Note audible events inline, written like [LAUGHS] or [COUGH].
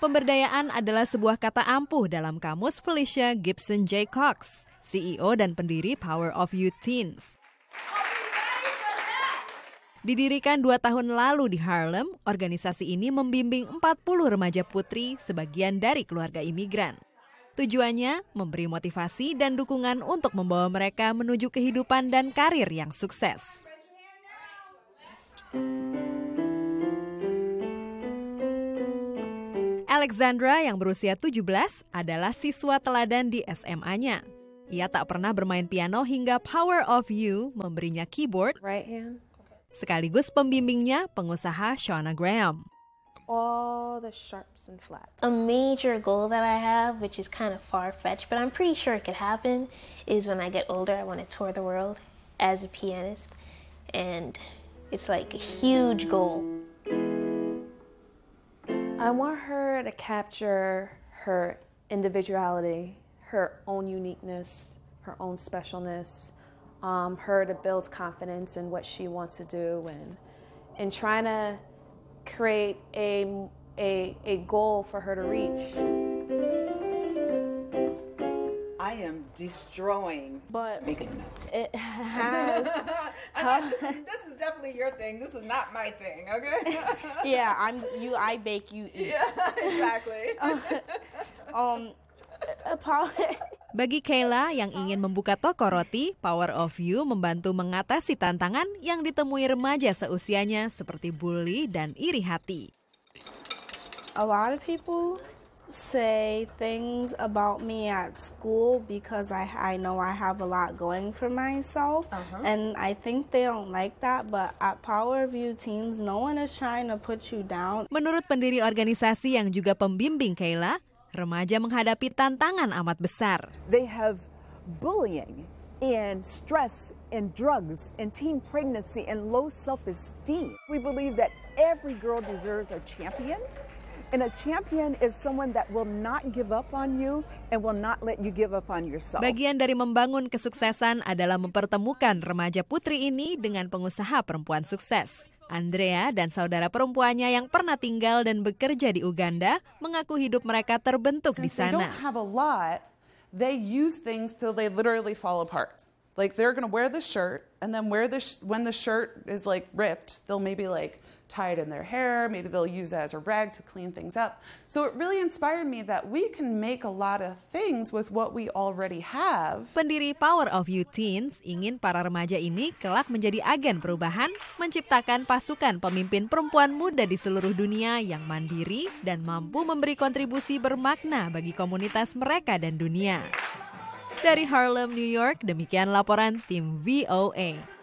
Pemberdayaan adalah sebuah kata ampuh dalam kamus Felicia Gibson J. Cox, CEO dan pendiri Power of You Teens. Didirikan dua tahun lalu di Harlem, organisasi ini membimbing 40 remaja putri sebagian dari keluarga imigran. Tujuannya memberi motivasi dan dukungan untuk membawa mereka menuju kehidupan dan karir yang sukses. Alexandra yang berusia 17 adalah siswa teladan di SMA-nya. Ia tak pernah bermain piano hingga Power of You memberinya keyboard. Right hand. Sekaligus pembimbingnya pengusaha Shauna Graham. all the sharps and flats. A major goal that I have, which is kind of far fetched, but I'm pretty sure it could happen, is when I get older, I want to tour the world as a pianist. And it's like a huge goal. I want her to capture her individuality, her own uniqueness, her own specialness, um, her to build confidence in what she wants to do, and in trying to create a a a goal for her to reach. am destroying. But making a mess. It [LAUGHS] has. not, this, is, this, is definitely your thing. This is not my thing. Okay. [LAUGHS] yeah, I'm you. I bake. You eat. Yeah, [LAUGHS] exactly. um, um Bagi Kayla yang ingin membuka toko roti, Power of You membantu mengatasi tantangan yang ditemui remaja seusianya seperti bully dan iri hati. A lot of people say things about me at school because I, I know I have a lot going for myself. Uh-huh. And I think they don't like that, but at Power View Teams, no one is trying to put you down. Menurut pendiri organisasi yang juga pembimbing Kayla, remaja menghadapi tantangan amat besar. They have bullying and stress and drugs and teen pregnancy and low self-esteem. We believe that every girl deserves a champion And a champion is someone that will not give up on you and will not let you give up on yourself. Bagian dari membangun kesuksesan adalah mempertemukan remaja putri ini dengan pengusaha perempuan sukses. Andrea dan saudara perempuannya yang pernah tinggal dan bekerja di Uganda mengaku hidup mereka terbentuk Since di sana. They don't have a lot, they use things till they literally fall apart. Like they're gonna wear the shirt, and then wear this sh- when the shirt is like ripped, they'll maybe like tie it in their hair. Maybe they'll use it as a rag to clean things up. So it really inspired me that we can make a lot of things with what we already have. Pendiri Power of You Teens ingin para remaja ini kelak menjadi agen perubahan, menciptakan pasukan pemimpin perempuan muda di seluruh dunia yang mandiri dan mampu memberi kontribusi bermakna bagi komunitas mereka dan dunia. Dari Harlem, New York, demikian laporan tim VOA.